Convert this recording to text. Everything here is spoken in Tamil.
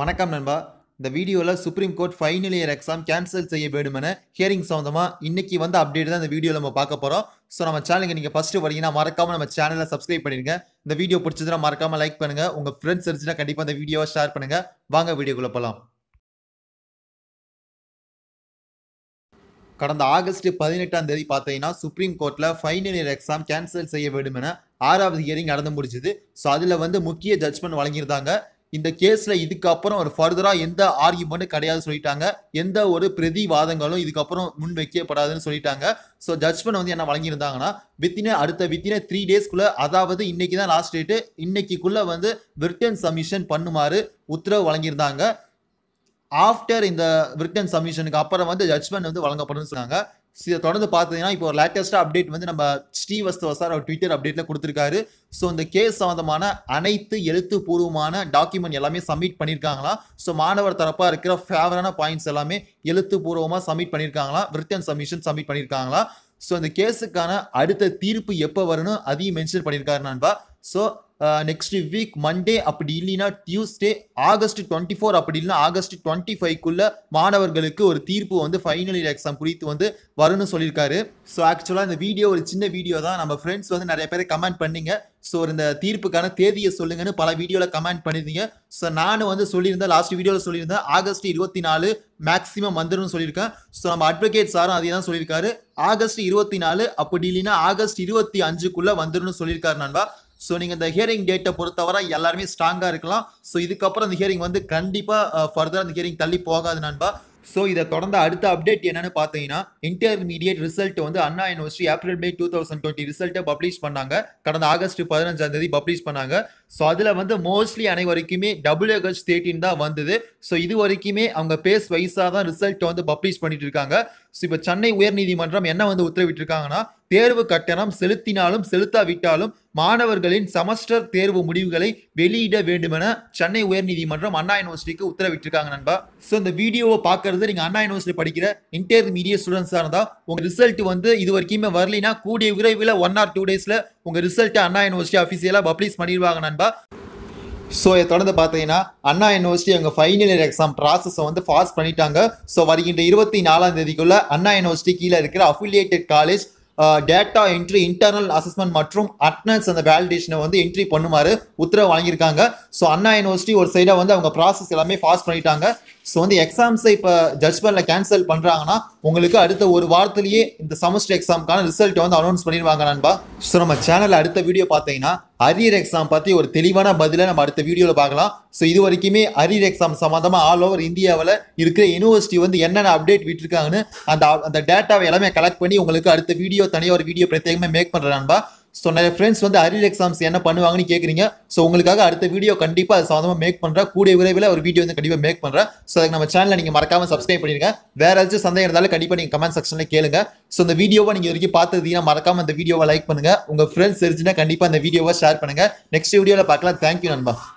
வணக்கம் நண்பா இந்த வீடியோவில் supreme court final year exam cancel செய்ய வேண்டுமென ஹியரிங் சம்மந்தமாக இன்றைக்கி வந்து அப்டேட் தான் இந்த வீடியோவில் நம்ம பார்க்க போகிறோம் ஸோ நம்ம சேனலுக்கு நீங்கள் ஃபஸ்ட்டு வரீங்கன்னா மறக்காமல் நம்ம சேனலை சப்ஸ்கிரைப் பண்ணிடுங்க இந்த வீடியோ பிடிச்சதுனா மறக்காமல் லைக் பண்ணுங்கள் உங்கள் ஃப்ரெண்ட்ஸ் இருந்துச்சுன்னா கண்டிப்பாக இந்த வீடியோவை ஷேர் பண்ணுங்கள் வாங்க வீடியோக்குள்ளே போகலாம் கடந்த ஆகஸ்ட் பதினெட்டாம் தேதி பார்த்தீங்கன்னா சுப்ரீம் கோர்ட்டில் ஃபைனல் இயர் எக்ஸாம் கேன்சல் செய்ய வேண்டும் என ஆறாவது ஹியரிங் நடந்து முடிச்சுது ஸோ அதில் வந்து முக்கிய ஜட்மெண்ட் வழங்கியிருந்தாங்க இந்த கேஸ்ல இதுக்கப்புறம் ஒரு ஃபர்தரா எந்த ஆர்குமெண்ட்டும் கிடையாது சொல்லிட்டாங்க எந்த ஒரு பிரதிவாதங்களும் இதுக்கப்புறம் முன் வைக்கப்படாதுன்னு சொல்லிட்டாங்க ஸோ ஜட்மெண்ட் வந்து என்ன வழங்கியிருந்தாங்கன்னா வித்தின அடுத்த வித்தின த்ரீ டேஸ்க்குள்ள அதாவது இன்னைக்கு தான் லாஸ்ட் டேட்டு இன்னைக்குள்ள வந்து பிரிட்டன் சப்மிஷன் பண்ணுமாறு உத்தரவு வழங்கியிருந்தாங்க ஆஃப்டர் இந்த பிரிட்டன் சப்மிஷனுக்கு அப்புறம் வந்து ஜட்மெண்ட் வந்து வழங்கப்படும் சொன்னாங்க தொடர்ந்து பார்த்தீங்கன்னா இப்போ ஒரு லேட்டஸ்ட்டாக அப்டேட் வந்து நம்ம ஸ்ரீவஸ்தவ சார் அவர் ட்விட்டர் அப்டேட்டில் கொடுத்துருக்காரு ஸோ இந்த கேஸ் சம்மந்தமான அனைத்து எழுத்துப்பூர்வமான டாக்குமெண்ட் எல்லாமே சப்மிட் பண்ணியிருக்காங்களா ஸோ மாணவர் தரப்பாக இருக்கிற ஃபேவரான பாயிண்ட்ஸ் எல்லாமே எழுத்துப்பூர்வமாக சப்மிட் பண்ணியிருக்காங்களா ரிட்டன் சப்மிஷன் சப்மிட் பண்ணியிருக்காங்களா ஸோ இந்த கேஸுக்கான அடுத்த தீர்ப்பு எப்போ வரணும் அதையும் மென்ஷன் பண்ணியிருக்காரு நண்பா ஸோ நெக்ஸ்ட் வீக் மண்டே அப்படி இல்லைன்னா டியூஸ்டே ஆகஸ்ட் டுவெண்ட்டி ஃபோர் அப்படி இல்லைன்னா ஆகஸ்ட் டுவெண்ட்டி ஃபைவ்க்குள்ள மாணவர்களுக்கு ஒரு தீர்ப்பு வந்து ஃபைனல் இயர் எக்ஸாம் குறித்து வந்து வரும்னு சொல்லியிருக்காரு ஸோ ஆக்சுவலாக இந்த வீடியோ ஒரு சின்ன வீடியோ தான் நம்ம ஃப்ரெண்ட்ஸ் வந்து நிறைய பேர் கமெண்ட் பண்ணிங்க ஸோ இந்த தீர்ப்புக்கான தேதியை சொல்லுங்கன்னு பல வீடியோவில் கமெண்ட் பண்ணியிருந்தீங்க ஸோ நானும் வந்து சொல்லியிருந்தேன் லாஸ்ட் வீடியோவில் சொல்லியிருந்தேன் ஆகஸ்ட் இருபத்தி நாலு மேக்ஸிமம் வந்துடும் சொல்லியிருக்கேன் ஸோ நம்ம அட்வொகேட் சாரும் அதே தான் சொல்லியிருக்காரு ஆகஸ்ட் இருபத்தி நாலு அப்படி இல்லைன்னா ஆகஸ்ட் இருபத்தி அஞ்சுக்குள்ளே வந்துடும் சொல்லியிருக்காரு நண்பா ஸோ நீங்கள் இந்த ஹியரிங் டேட்டை பொறுத்தவரை எல்லாருமே ஸ்ட்ராங்காக இருக்கலாம் ஸோ இதுக்கப்புறம் அந்த ஹியரிங் வந்து கண்டிப்பாக ஃபர்தர் அந்த ஹியரிங் தள்ளி போகாது நண்பா ஸோ இதை தொடர்ந்து அடுத்த அப்டேட் என்னன்னு பார்த்தீங்கன்னா இன்டர்மீடியட் ரிசல்ட் வந்து Anna university April May two thousand twenty ரிசல்ட்டை பப்ளிஷ் பண்ணாங்க கடந்த ஆகஸ்ட் பதினஞ்சாம் தேதி பப்ளிஷ் பண்ணாங்க ஸோ அதில் வந்து மோஸ்ட்லி அனைவரைக்குமே டபிள்யூஹெச் தேர்ட்டின் தான் வந்தது ஸோ இது வரைக்குமே அவங்க பேஸ் வைஸாக தான் ரிசல்ட் வந்து பப்ளிஷ் பண்ணிட்டு இருக்காங்க ஸோ இப்போ சென்னை உயர்நீதிமன்றம் என்ன வந்து உத்தரவிட்டிருக்காங்கன்னா தேர்வு கட்டணம் செலுத்தினாலும் செலுத்தாவிட்டாலும் மாணவர்களின் செமஸ்டர் தேர்வு முடிவுகளை வெளியிட வேண்டுமென சென்னை உயர்நீதிமன்றம் அண்ணா யூனிவர்சிட்டிக்கு உத்தரவிட்டிருக்காங்க நண்பா ஸோ இந்த வீடியோவை பார்க்கறது நீங்கள் அண்ணா யூனிவர்சிட்டி படிக்கிற இன்டர்மீடியட் ஸ்டூடெண்ட்ஸாக இருந்தால் உங்கள் ரிசல்ட் வந்து இது வரைக்குமே வரலினா கூடிய விரைவில் ஒன் ஆர் டூ டேஸில் உங்கள் ரிசல்ட்டை அண்ணா யூனிவர்சிட்டி அஃபிஷியலாக பப்ளிஷ் பண்ணிடுவாங்க நண்பா ஸோ இதை தொடர்ந்து பார்த்தீங்கன்னா அண்ணா யூனிவர்சிட்டி அங்கே ஃபைனல் இயர் எக்ஸாம் ப்ராசஸை வந்து ஃபாஸ்ட் பண்ணிட்டாங்க ஸோ வருகின்ற இருபத்தி நாலாம் தேதிக்குள்ளே அண்ணா யூனிவர்சிட்டி கீழே இருக்கிற affiliated college data entry internal assessment மற்றும் அட்னன்ஸ் அந்த வேலிடேஷனை வந்து என்ட்ரி பண்ணுமாறு உத்தரவு வழங்கியிருக்காங்க ஸோ அண்ணா யூனிவர்சிட்டி ஒரு சைடாக வந்து அவங்க ப்ராசஸ் எல்லாமே ஃபாஸ்ட் பண்ணிட்டாங்க ஸோ வந்து எக்ஸாம்ஸை இப்போ ஜட்ஜ் பண்ணல கேன்சல் பண்ணுறாங்கன்னா உங்களுக்கு அடுத்த ஒரு வாரத்திலேயே இந்த செமஸ்டர் எக்ஸாமுக்கான ரிசல்ட் வந்து அனௌன்ஸ் பண்ணிடுவாங்க நண்பா ஸோ நம்ம சேனலில் அடுத்த வீடியோ பார்த்தீங்கன்னா அரியர் எக்ஸாம் பற்றி ஒரு தெளிவான பதிலை நம்ம அடுத்த வீடியோவில் பார்க்கலாம் ஸோ இது வரைக்குமே அரியர் எக்ஸாம் சம்மந்தமாக ஆல் ஓவர் இந்தியாவில் இருக்கிற யூனிவர்சிட்டி வந்து என்னென்ன அப்டேட் விட்டுருக்காங்கன்னு அந்த அந்த டேட்டாவை எல்லாமே கலெக்ட் பண்ணி உங்களுக்கு அடுத்த வீடியோ தனியாக ஒரு வீடியோ பிரத்யேகமாக மேக் பண்ணுறேன் நண்பா ஸோ நிறைய ஃப்ரெண்ட்ஸ் வந்து அரியல் எக்ஸாம்ஸ் என்ன பண்ணுவாங்கன்னு கேட்குறீங்க ஸோ உங்களுக்காக அடுத்த வீடியோ கண்டிப்பாக அது சாதமாக மேக் பண்ணுறேன் கூடிய விரைவில் ஒரு வீடியோ வந்து கண்டிப்பாக மேக் பண்ணுறேன் ஸோ அதுக்கு நம்ம சேனலில் நீங்கள் மறக்காமல் சப்ஸ்கிரைப் பண்ணிடுங்க வேறு ஏதாச்சும் சந்தேகம் இருந்தாலும் கண்டிப்பாக நீங்கள் கமெண்ட் செக்ஷனில் கேளுங்க ஸோ இந்த வீடியோவை நீங்கள் வரைக்கும் பார்த்துருந்தீங்கன்னா மறக்காமல் இந்த வீடியோவை லைக் பண்ணுங்கள் உங்கள் ஃப்ரெண்ட்ஸ் தெரிஞ்சுன்னா கண்டிப்பாக அந்த வீடியோவை ஷேர் பண்ணுங்கள் நெக்ஸ்ட் வீடியோவில் பார்க்கலாம் தேங்க்யூ நண்பா